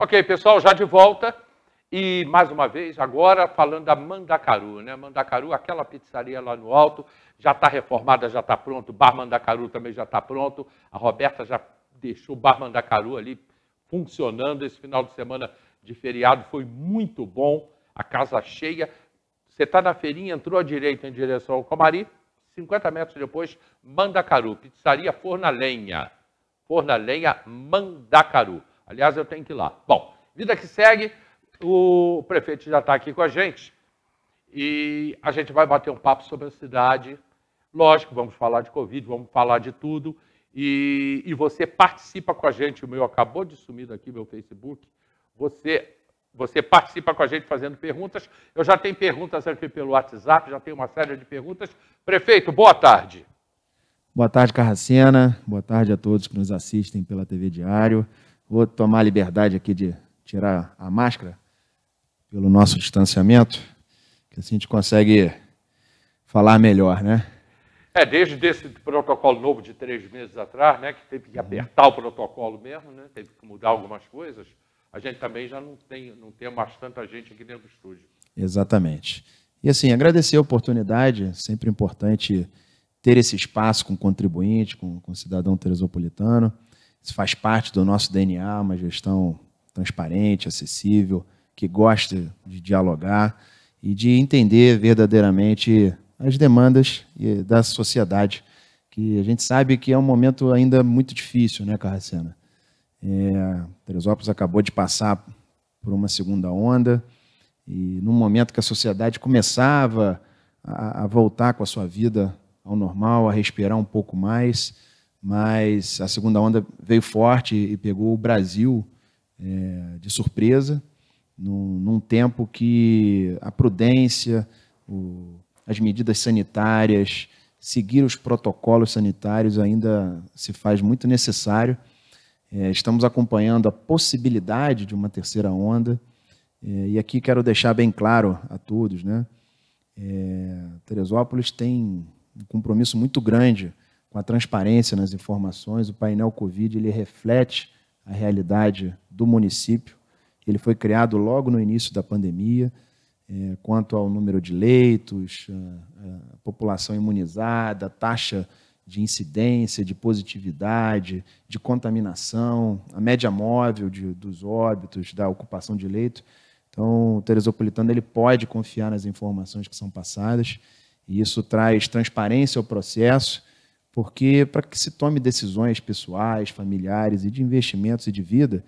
Ok, pessoal, já de volta. E mais uma vez, agora falando da Mandacaru, né? Mandacaru, aquela pizzaria lá no alto, já está reformada, já está pronto. O bar Mandacaru também já está pronto. A Roberta já deixou o bar Mandacaru ali funcionando. Esse final de semana de feriado foi muito bom. A casa cheia. Você está na feirinha, entrou à direita em direção ao Comari. 50 metros depois, Mandacaru. Pizzaria Forna Lenha. Forna Lenha Mandacaru. Aliás, eu tenho que ir lá. Bom, vida que segue, o prefeito já está aqui com a gente e a gente vai bater um papo sobre a cidade. Lógico, vamos falar de Covid, vamos falar de tudo. E, e você participa com a gente. O meu acabou de sumir daqui, meu Facebook. Você, você participa com a gente fazendo perguntas. Eu já tenho perguntas aqui pelo WhatsApp, já tenho uma série de perguntas. Prefeito, boa tarde. Boa tarde, Carracena. Boa tarde a todos que nos assistem pela TV Diário. Vou tomar a liberdade aqui de tirar a máscara pelo nosso distanciamento, que assim a gente consegue falar melhor, né? É, desde esse protocolo novo de três meses atrás, né, que teve que uhum. apertar o protocolo mesmo, né, teve que mudar algumas coisas, a gente também já não tem, não tem mais tanta gente aqui dentro do estúdio. Exatamente. E assim, agradecer a oportunidade, sempre importante ter esse espaço com o contribuinte, com, com o cidadão teresopolitano. Isso faz parte do nosso DNA, uma gestão transparente, acessível, que gosta de dialogar e de entender verdadeiramente as demandas da sociedade, que a gente sabe que é um momento ainda muito difícil, né, Carracena? É, Teresópolis acabou de passar por uma segunda onda e num momento que a sociedade começava a, a voltar com a sua vida ao normal, a respirar um pouco mais, mas a segunda onda veio forte e pegou o Brasil é, de surpresa, num, num, tempo que a prudência, o, as medidas sanitárias, seguir os protocolos sanitários ainda se faz muito necessário. É, estamos acompanhando a possibilidade de uma terceira onda, é, e aqui quero deixar bem claro a todos, né? É, Teresópolis tem um compromisso muito grande uma transparência nas informações. O painel Covid ele reflete a realidade do município. Ele foi criado logo no início da pandemia, é, quanto ao número de leitos, a, a população imunizada, taxa de incidência, de positividade, de contaminação, a média móvel de, dos óbitos, da ocupação de leito. Então, o Teresopolitano ele pode confiar nas informações que são passadas, e isso traz transparência ao processo porque para que se tome decisões pessoais, familiares e de investimentos e de vida,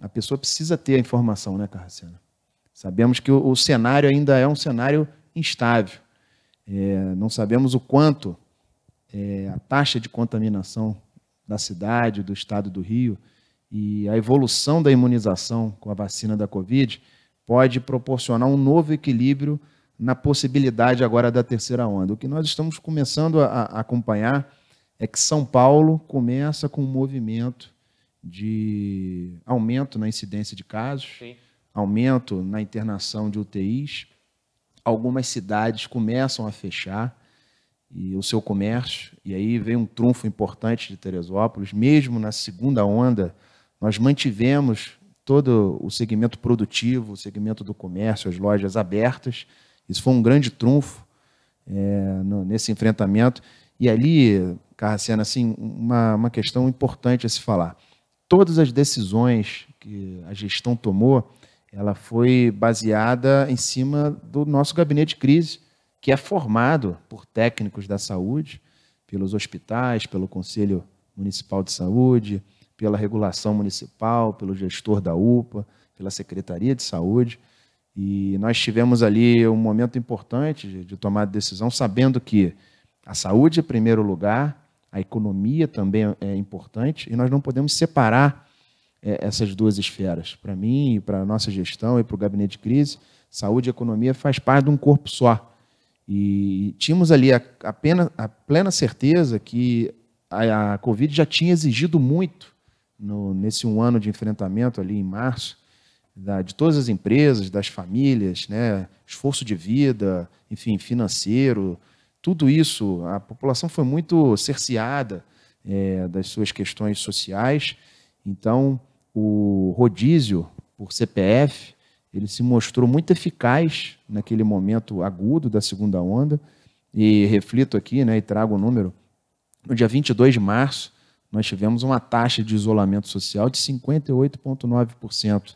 a pessoa precisa ter a informação, né, Carracena? Sabemos que o, o, cenário ainda é um cenário instável. É, não sabemos o quanto é, a taxa de contaminação da cidade, do estado do Rio e a evolução da imunização com a vacina da Covid pode proporcionar um novo equilíbrio na possibilidade agora da terceira onda. O que nós estamos começando a, a acompanhar é que São Paulo começa com um movimento de aumento na incidência de casos, Sim. aumento na internação de UTIs. Algumas cidades começam a fechar e o seu comércio. E aí vem um trunfo importante de Teresópolis. Mesmo na segunda onda, nós mantivemos todo o segmento produtivo, o segmento do comércio, as lojas abertas. Isso foi um grande trunfo é, no, nesse enfrentamento. E ali, Carraciano, assim, uma, uma questão importante a se falar. Todas as decisões que a gestão tomou, ela foi baseada em cima do nosso gabinete de crise, que é formado por técnicos da saúde, pelos hospitais, pelo Conselho Municipal de Saúde, pela regulação municipal, pelo gestor da UPA, pela Secretaria de Saúde. E nós tivemos ali um momento importante de, de tomar decisão, sabendo que a saúde é primeiro lugar, a economia também é, é importante, e nós não podemos separar é, essas duas esferas. Para mim, para a nossa gestão e para o gabinete de crise, saúde e economia faz parte de um corpo só. E tínhamos ali a, a, pena, a plena certeza que a, a Covid já tinha exigido muito no, nesse um ano de enfrentamento ali em março, da, de todas as empresas, das famílias, né? esforço de vida, enfim, financeiro, tudo isso, a população foi muito cerceada é, das suas questões sociais. Então, o rodízio por CPF, ele se mostrou muito eficaz naquele momento agudo da segunda onda. E reflito aqui, né, e trago o um número. No dia 22 de março, nós tivemos uma taxa de isolamento social de 58,9%.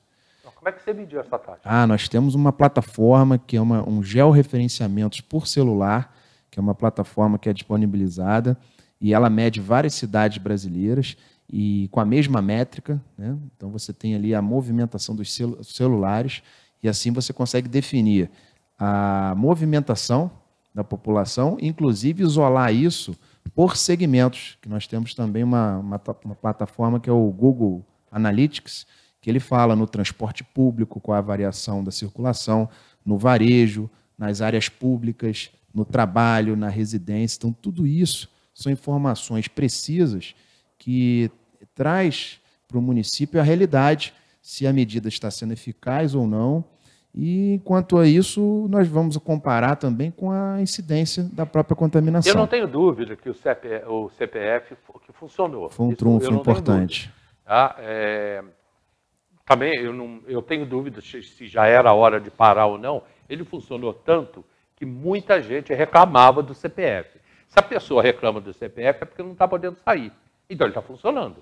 Como é que você mediu essa taxa? Ah, nós temos uma plataforma que é uma, um georreferenciamento por celular, que é uma plataforma que é disponibilizada e ela mede várias cidades brasileiras e com a mesma métrica, né? então você tem ali a movimentação dos celu celulares e assim você consegue definir a movimentação da população, inclusive isolar isso por segmentos, que nós temos também uma, uma, uma plataforma que é o Google Analytics, que ele fala no transporte público, com a variação da circulação, no varejo, nas áreas públicas, no trabalho, na residência. Então, tudo isso são informações precisas que traz para o município a realidade, se a medida está sendo eficaz ou não. E enquanto a isso, nós vamos comparar também com a incidência da própria contaminação. Eu não tenho dúvida que o, o CPF que funcionou. Foi um trunfo importante. Ah, é, também eu, não, eu tenho dúvidas se já era a hora de parar ou não, ele funcionou tanto que muita gente reclamava do CPF. Se a pessoa reclama do CPF é porque não está podendo sair. Então ele está funcionando.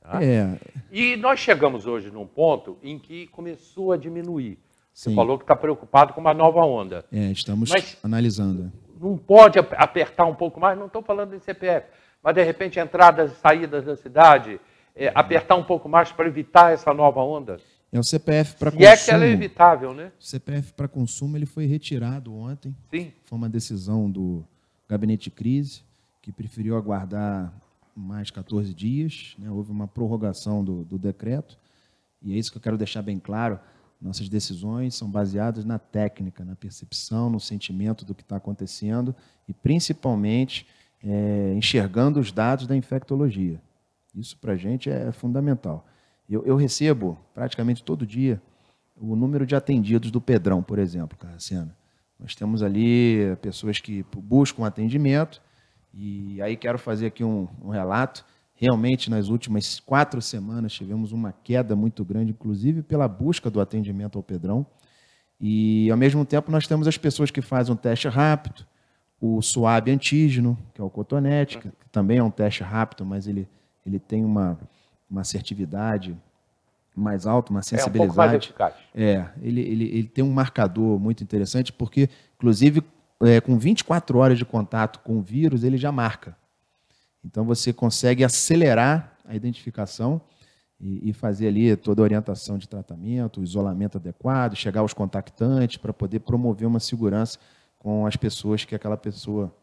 Tá? É. E nós chegamos hoje num ponto em que começou a diminuir. Você Sim. falou que está preocupado com uma nova onda. É, estamos mas analisando. Não pode apertar um pouco mais, não estou falando em CPF, mas de repente entradas e saídas da cidade, é, apertar um pouco mais para evitar essa nova onda? É o CPF para consumo. E é que ela é evitável, né? O CPF para consumo ele foi retirado ontem. Sim. Foi uma decisão do gabinete de crise que preferiu aguardar mais 14 dias. Né? Houve uma prorrogação do, do decreto. E é isso que eu quero deixar bem claro. Nossas decisões são baseadas na técnica, na percepção, no sentimento do que está acontecendo e, principalmente, é, enxergando os dados da infectologia. Isso para a gente é fundamental. Eu, eu, recebo praticamente todo dia o número de atendidos do Pedrão, por exemplo, Carracena. Nós temos ali pessoas que buscam atendimento, e aí quero fazer aqui um, um relato. Realmente, nas últimas quatro semanas, tivemos uma queda muito grande, inclusive pela busca do atendimento ao Pedrão. E, ao mesmo tempo, nós temos as pessoas que fazem um teste rápido, o suave antígeno, que é o cotonética, que também é um teste rápido, mas ele ele tem uma, uma assertividade mais alta, uma sensibilidade. É, um pouco mais eficaz. É, ele, ele, ele tem um marcador muito interessante, porque, inclusive, é, com 24 horas de contato com o vírus, ele já marca. Então, você consegue acelerar a identificação e, e fazer ali toda a orientação de tratamento, o isolamento adequado, chegar aos contactantes para poder promover uma segurança com as pessoas que aquela pessoa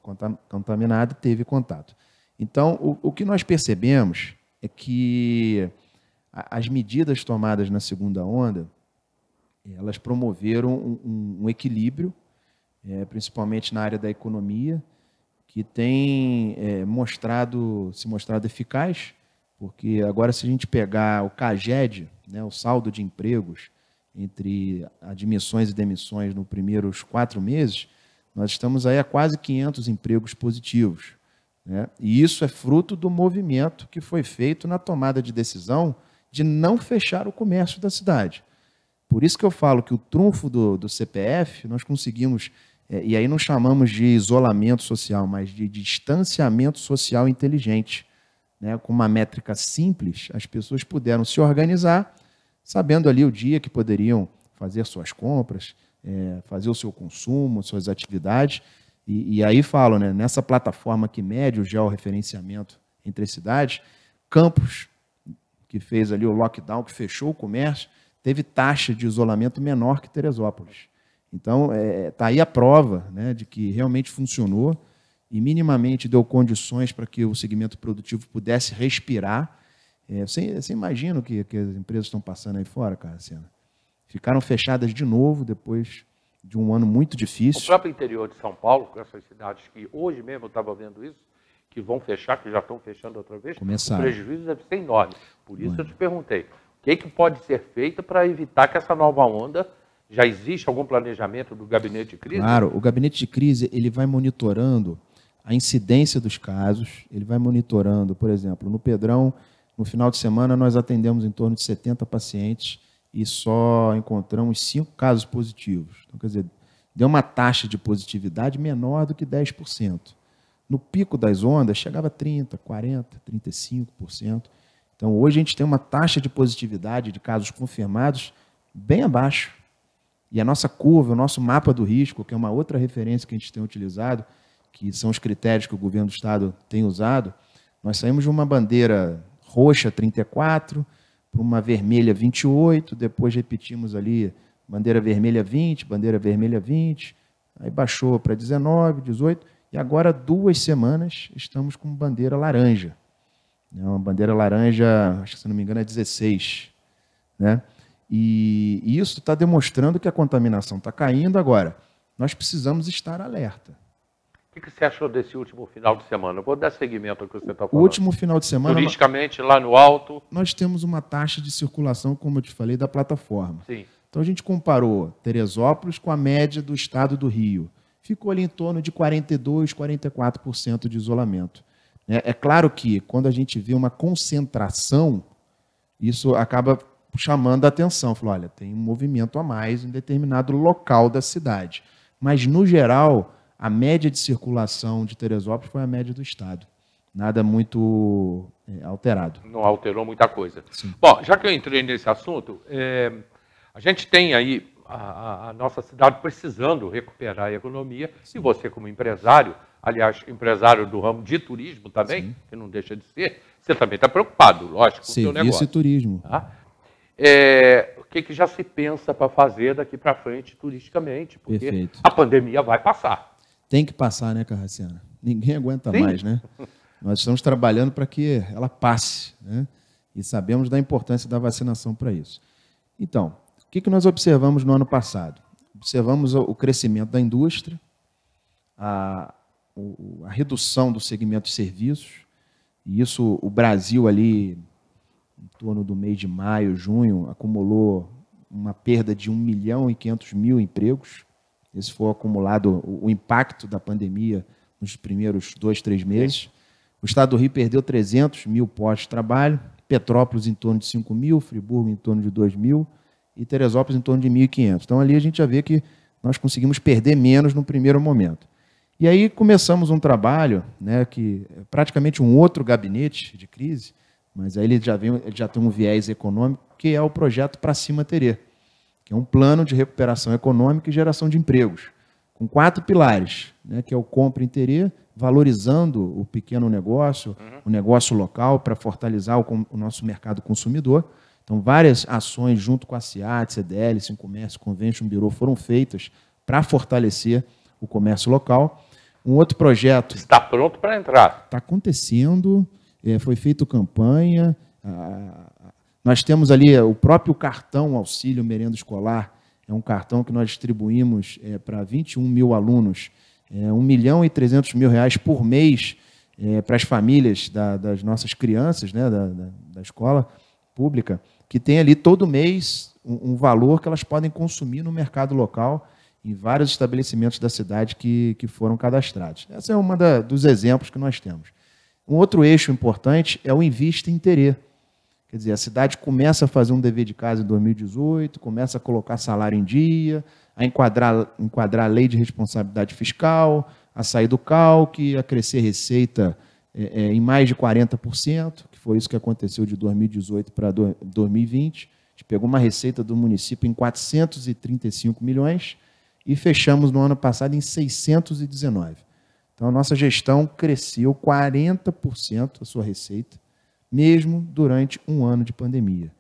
contaminada teve contato. Então, o, o que nós percebemos é que as medidas tomadas na segunda onda elas promoveram um, um, um equilíbrio, é, principalmente na área da economia, que tem é, mostrado se mostrado eficaz, porque agora se a gente pegar o CAGED, né, o saldo de empregos entre admissões e demissões nos primeiros quatro meses, nós estamos aí a quase 500 empregos positivos. Né? E isso é fruto do movimento que foi feito na tomada de decisão de não fechar o comércio da cidade. Por isso que eu falo que o trunfo do, do CPF, nós conseguimos, é, e aí não chamamos de isolamento social, mas de distanciamento social inteligente. Né? Com uma métrica simples, as pessoas puderam se organizar, sabendo ali o dia que poderiam fazer suas compras, é, fazer o seu consumo, suas atividades, e, e aí falo, né, nessa plataforma que mede o georreferenciamento entre cidades, Campos, que fez ali o lockdown, que fechou o comércio, teve taxa de isolamento menor que Teresópolis. Então, está é, tá aí a prova né, de que realmente funcionou e minimamente deu condições para que o segmento produtivo pudesse respirar. É, você, você imagina o que, que as empresas estão passando aí fora, cara, Ficaram fechadas de novo depois de um ano muito difícil. O próprio interior de São Paulo, com essas cidades que hoje mesmo eu estava vendo isso, que vão fechar, que já estão fechando outra vez, Começaram. o prejuízo deve ser enorme. Por isso eu te perguntei, o que, é que pode ser feito para evitar que essa nova onda já existe algum planejamento do gabinete de crise? Claro, o gabinete de crise ele vai monitorando a incidência dos casos, ele vai monitorando, por exemplo, no Pedrão, no final de semana nós atendemos em torno de 70 pacientes e só encontramos cinco casos positivos. Então, quer dizer, deu uma taxa de positividade menor do que 10%. No pico das ondas, chegava a 30%, 40%, 35%. Então, hoje a gente tem uma taxa de positividade de casos confirmados bem abaixo. E a nossa curva, o nosso mapa do risco, que é uma outra referência que a gente tem utilizado, que são os critérios que o governo do estado tem usado, nós saímos de uma bandeira roxa 34, para uma vermelha 28, depois repetimos ali bandeira vermelha 20, bandeira vermelha 20, aí baixou para 19, 18, e agora duas semanas estamos com bandeira laranja. É uma bandeira laranja, acho que se não me engano é 16. Né? E isso está demonstrando que a contaminação está caindo agora. Nós precisamos estar alerta. O que, você achou desse último final de semana? Eu vou dar seguimento ao que você está falando. O último final de semana. Turisticamente, lá no alto. Nós temos uma taxa de circulação, como eu te falei, da plataforma. Sim. Então a gente comparou Teresópolis com a média do estado do Rio. Ficou ali em torno de 42, 44% de isolamento. Né? É claro que quando a gente vê uma concentração, isso acaba chamando a atenção. Falou, olha, tem um movimento a mais em determinado local da cidade. Mas, no geral, a média de circulação de Teresópolis foi a média do Estado. Nada muito é, alterado. Não alterou muita coisa. Sim. Bom, já que eu entrei nesse assunto, é, a gente tem aí a, a, nossa cidade precisando recuperar a economia. Sim. E você, como empresário, aliás, empresário do ramo de turismo também, Sim. que não deixa de ser, você também está preocupado, lógico, com o seu negócio. Serviço e turismo. Tá? É, o que, que já se pensa para fazer daqui para frente turisticamente? Porque Perfeito. a pandemia vai passar. Tem que passar, né, Carraciana? Ninguém aguenta Sim. mais, né? Nós estamos trabalhando para que ela passe, né? E sabemos da importância da vacinação para isso. Então, o que, que nós observamos no ano passado? Observamos o crescimento da indústria, a, a redução do segmento de serviços, e isso o Brasil ali, em torno do mês de maio, junho, acumulou uma perda de 1 milhão e 500 mil empregos, esse foi acumulado o impacto da pandemia nos primeiros dois, três meses. O estado do Rio perdeu 300 mil postos de trabalho, Petrópolis em torno de 5 mil, Friburgo em torno de 2 mil e Teresópolis em torno de 1.500. Então ali a gente já vê que nós conseguimos perder menos no primeiro momento. E aí começamos um trabalho, né, que é praticamente um outro gabinete de crise, mas aí ele já vem, ele já tem um viés econômico, que é o projeto Para Cima Terê que é um plano de recuperação econômica e geração de empregos, com quatro pilares, né, que é o compra e valorizando o pequeno negócio, uhum. o negócio local, para fortalecer o, o, nosso mercado consumidor. Então, várias ações junto com a CIAT, CDL, Sim Comércio, Convention Bureau foram feitas para fortalecer o comércio local. Um outro projeto. Está pronto para entrar. Está acontecendo, é, foi feita campanha, a, nós temos ali eh, o próprio cartão auxílio merenda escolar, é um cartão que nós distribuímos é, para 21 mil alunos, é, 1 milhão e 300 mil reais por mês é, eh, para as famílias da, das nossas crianças, né, da, da, da, escola pública, que tem ali todo mês um, um, valor que elas podem consumir no mercado local, em vários estabelecimentos da cidade que, que foram cadastrados. Esse é um dos exemplos que nós temos. Um outro eixo importante é o Invista Interesse Quer dizer, a cidade começa a fazer um dever de casa em 2018, começa a colocar salário em dia, a enquadrar, enquadrar a lei de responsabilidade fiscal, a sair do calque, a crescer receita é, é, em mais de 40%, que foi isso que aconteceu de 2018 para 2020. A gente pegou uma receita do município em 435 milhões e fechamos no ano passado em 619. Então, a nossa gestão cresceu 40% a sua receita mesmo durante um ano de pandemia.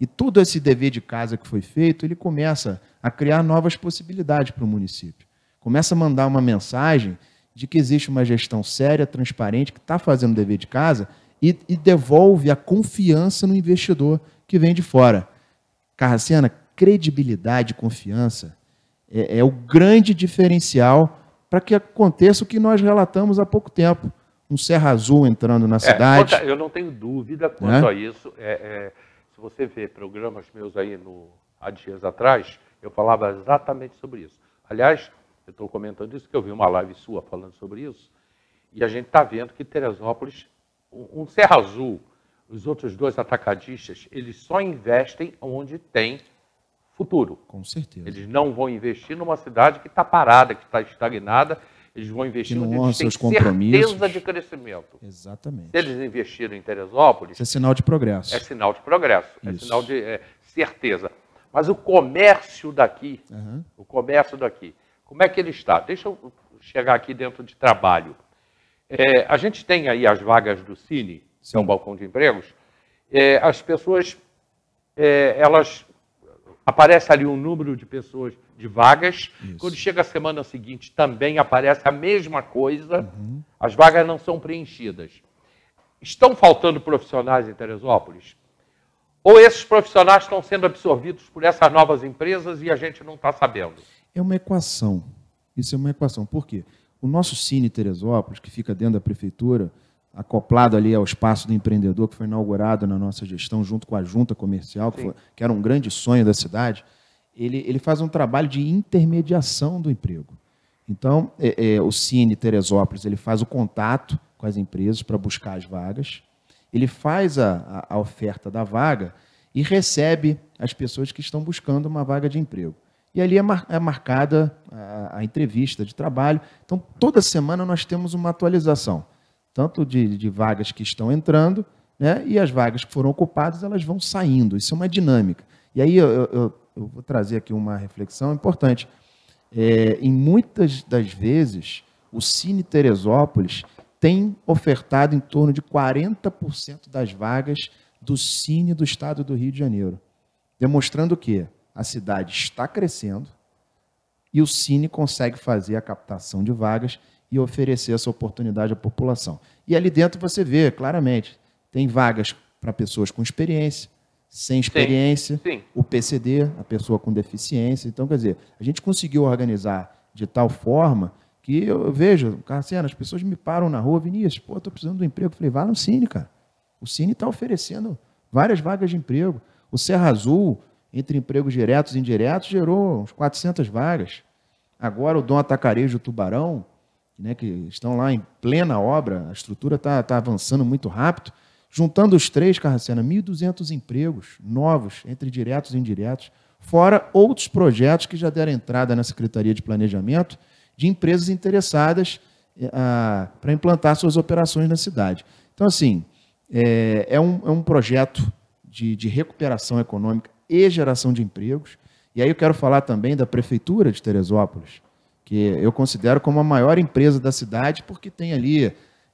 E todo esse dever de casa que foi feito, ele começa a criar novas possibilidades para o município. Começa a mandar uma mensagem de que existe uma gestão séria, transparente, que está fazendo o dever de casa e, e, devolve a confiança no investidor que vem de fora. Carracena, credibilidade e confiança é, é o grande diferencial para que aconteça o que nós relatamos há pouco tempo um Serra Azul entrando na é, cidade. eu não tenho dúvida quanto né? a isso. É, é, se você vê programas meus aí no, há dias atrás, eu falava exatamente sobre isso. Aliás, eu estou comentando isso, que eu vi uma live sua falando sobre isso, e a gente está vendo que Teresópolis, um, um Serra Azul, os outros dois atacadistas, eles só investem onde tem futuro. Com certeza. Eles não vão investir numa cidade que está parada, que está estagnada eles vão investir que não onde seus compromissos. certeza de crescimento. Exatamente. Se eles investiram em Teresópolis... Isso é sinal de progresso. É sinal de progresso. É Isso. É sinal de é, certeza. Mas o comércio daqui, uhum. o comércio daqui, como é que ele está? Deixa eu chegar aqui dentro de trabalho. É, a gente tem aí as vagas do Cine, Sim. que é um balcão de empregos. É, as pessoas, é, elas aparece ali um número de pessoas de vagas. Isso. Quando chega a semana seguinte, também aparece a mesma coisa. Uhum. As vagas não são preenchidas. Estão faltando profissionais em Teresópolis? Ou esses profissionais estão sendo absorvidos por essas novas empresas e a gente não está sabendo? É uma equação. Isso é uma equação. Por quê? O nosso Cine Teresópolis, que fica dentro da prefeitura, acoplado ali ao espaço do empreendedor que foi inaugurado na nossa gestão, junto com a junta comercial, que, foi, que era um grande sonho da cidade, ele, ele faz um trabalho de intermediação do emprego. Então, é, é, o Cine Teresópolis ele faz o contato com as empresas para buscar as vagas, ele faz a, a, oferta da vaga e recebe as pessoas que estão buscando uma vaga de emprego. E ali é, mar, é marcada a, a entrevista de trabalho. Então, toda semana nós temos uma atualização tanto de, de vagas que estão entrando, né? e as vagas que foram ocupadas, elas vão saindo. Isso é uma dinâmica. E aí eu, eu, eu vou trazer aqui uma reflexão importante. É, em muitas das vezes, o Cine Teresópolis tem ofertado em torno de 40% das vagas do Cine do Estado do Rio de Janeiro, demonstrando que a cidade está crescendo e o Cine consegue fazer a captação de vagas e oferecer essa oportunidade à população. E ali dentro você vê claramente, tem vagas para pessoas com experiência, sem experiência, sim, sim. o PCD, a pessoa com deficiência. Então, quer dizer, a gente conseguiu organizar de tal forma que eu, vejo, Carcena, as pessoas me param na rua, Vinícius, pô, estou precisando de um emprego. Eu falei, vá no Cine, cara. O Cine está oferecendo várias vagas de emprego. O Serra Azul, entre empregos diretos e indiretos, gerou uns 400 vagas. Agora o Dom Atacarejo Tubarão né, que estão lá em plena obra, a estrutura está tá avançando muito rápido. Juntando os três, Carracena, 1.200 empregos novos, entre diretos e indiretos, fora outros projetos que já deram entrada na Secretaria de Planejamento de empresas interessadas eh, para implantar suas operações na cidade. Então, assim, é, é, um, é um, projeto de, de recuperação econômica e geração de empregos. E aí eu quero falar também da Prefeitura de Teresópolis, que eu considero como a maior empresa da cidade, porque tem ali,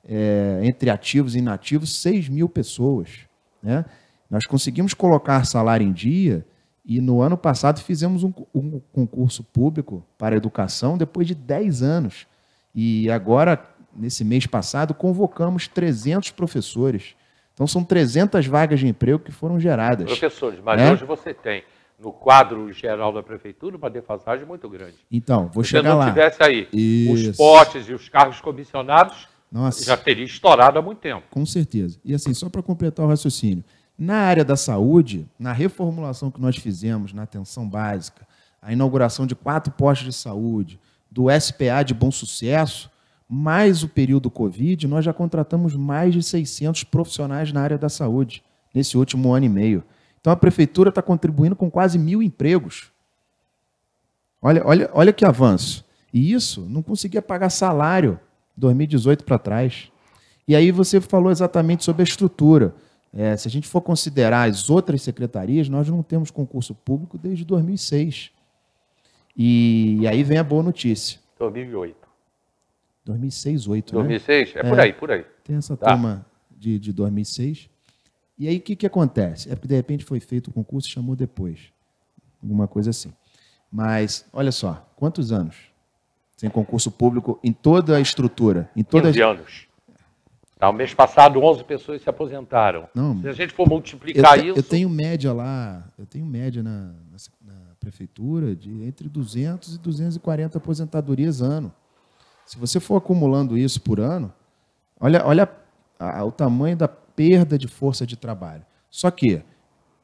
é, entre ativos e inativos, 6 mil pessoas. Né? Nós conseguimos colocar salário em dia e no ano passado fizemos um, um concurso público para educação depois de 10 anos. E agora, nesse mês passado, convocamos 300 professores. Então, são 300 vagas de emprego que foram geradas. Professores, mas né? hoje você tem no quadro geral da prefeitura, uma defasagem muito grande. Então, vou Se chegar lá. Se não tivesse aí Isso. os potes e os carros comissionados, Nossa. já teria estourado há muito tempo. Com certeza. E assim, só para completar o raciocínio, na área da saúde, na reformulação que nós fizemos na atenção básica, a inauguração de quatro postos de saúde, do SPA de bom sucesso, mais o período Covid, nós já contratamos mais de 600 profissionais na área da saúde nesse último ano e meio. Então a prefeitura está contribuindo com quase mil empregos. Olha, olha, olha que avanço. E isso não conseguia pagar salário 2018 para trás. E aí você falou exatamente sobre a estrutura. É, se a gente for considerar as outras secretarias, nós não temos concurso público desde 2006. E, aí vem a boa notícia. 2008. 2006, 8, 2006, né? é por é, aí, por aí. Tem essa tá. turma de, de 2006. E aí o que, que acontece? É porque de repente foi feito o concurso e chamou depois. Alguma coisa assim. Mas, olha só, quantos anos? Sem concurso público em toda a estrutura. Em todas... 15 anos. Tá, o mês passado, 11 pessoas se aposentaram. Não, se a gente for multiplicar eu, isso... Eu tenho média lá, eu tenho média na, na, na prefeitura de entre 200 e 240 aposentadorias ano. Se você for acumulando isso por ano, olha, olha a, a, o tamanho da perda de força de trabalho. Só que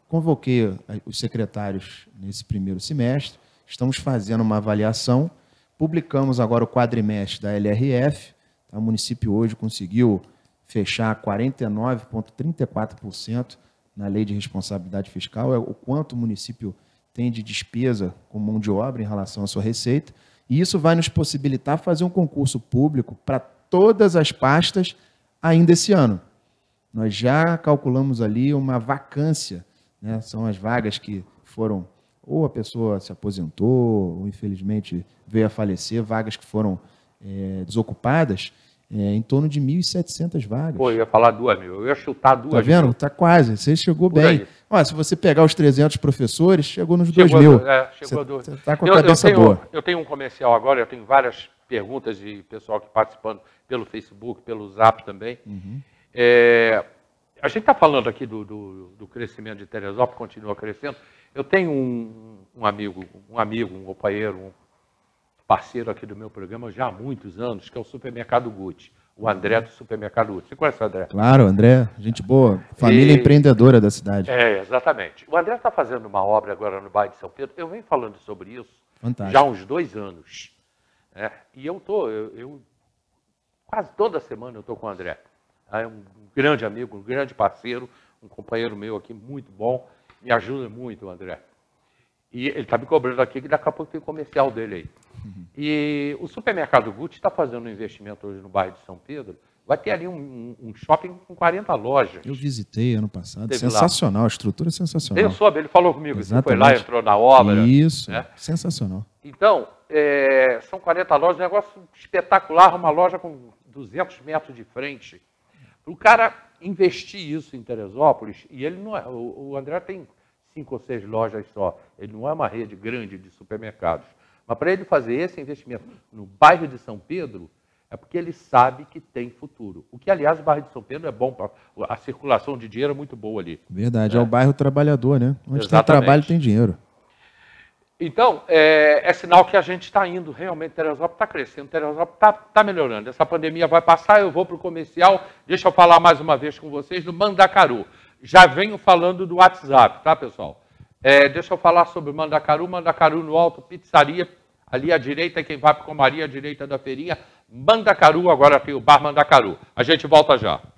convoquei os secretários nesse primeiro semestre, estamos fazendo uma avaliação, publicamos agora o quadrimestre da LRF, tá? o município hoje conseguiu fechar 49,34% na lei de responsabilidade fiscal, é o quanto o município tem de despesa com mão de obra em relação à sua receita, e isso vai nos possibilitar fazer um concurso público para todas as pastas ainda esse ano nós já calculamos ali uma vacância, né? são as vagas que foram, ou a pessoa se aposentou, ou infelizmente veio a falecer, vagas que foram é, desocupadas, é, em torno de 1.700 vagas. Pô, eu ia falar duas mil, eu ia chutar duas Tá vendo? Mil. Tá quase, você chegou Por bem. Ó, se você pegar os 300 professores, chegou nos 2 mil. É, chegou você, tá com a eu, cabeça eu tenho, boa. Eu tenho um comercial agora, eu tenho várias perguntas de pessoal que participando pelo Facebook, pelo Zap também. Uhum. É, a gente está falando aqui do, do, do, crescimento de Teresópolis, continua crescendo. Eu tenho um, um, amigo, um amigo, um companheiro, um parceiro aqui do meu programa já há muitos anos, que é o Supermercado Gucci. O André do Supermercado Gucci. Você conhece o André? Claro, André, gente boa, família e... empreendedora da cidade. É, exatamente. O André está fazendo uma obra agora no bairro de São Pedro. Eu venho falando sobre isso Fantástico. já há uns dois anos. Né? e eu tô, eu, eu quase toda semana eu estou com o André. Tá? é um grande amigo, um grande parceiro, um companheiro meu aqui, muito bom, me ajuda muito, André. E ele está me cobrando aqui, que daqui a pouco tem comercial dele aí. Uhum. E o supermercado Gucci está fazendo um investimento hoje no bairro de São Pedro. Vai ter ali um, um shopping com 40 lojas. Eu visitei ano passado. Teve sensacional, lá. a estrutura é sensacional. Eu soube, ele falou comigo. Exatamente. Você foi lá, entrou na obra. Isso, né? sensacional. Então, é, são 40 lojas, um negócio espetacular. Uma loja com 200 metros de frente o cara investir isso em Teresópolis, e ele não é. O, André tem cinco ou seis lojas só, ele não é uma rede grande de supermercados. Mas para ele fazer esse investimento no bairro de São Pedro, é porque ele sabe que tem futuro. O que, aliás, o bairro de São Pedro é bom, pra, a circulação de dinheiro é muito boa ali. Verdade, né? é o bairro trabalhador, né? Onde Exatamente. tem trabalho, tem dinheiro. Então, é, é, sinal que a gente está indo, realmente, Teresópolis está crescendo, Teresópolis está tá melhorando. Essa pandemia vai passar, eu vou para o comercial, deixa eu falar mais uma vez com vocês do Mandacaru. Já venho falando do WhatsApp, tá, pessoal? É, deixa eu falar sobre o Mandacaru, Mandacaru no Alto, pizzaria, ali à direita, quem vai para Comaria, à direita da feirinha, Mandacaru, agora tem o Bar Mandacaru. A gente volta já.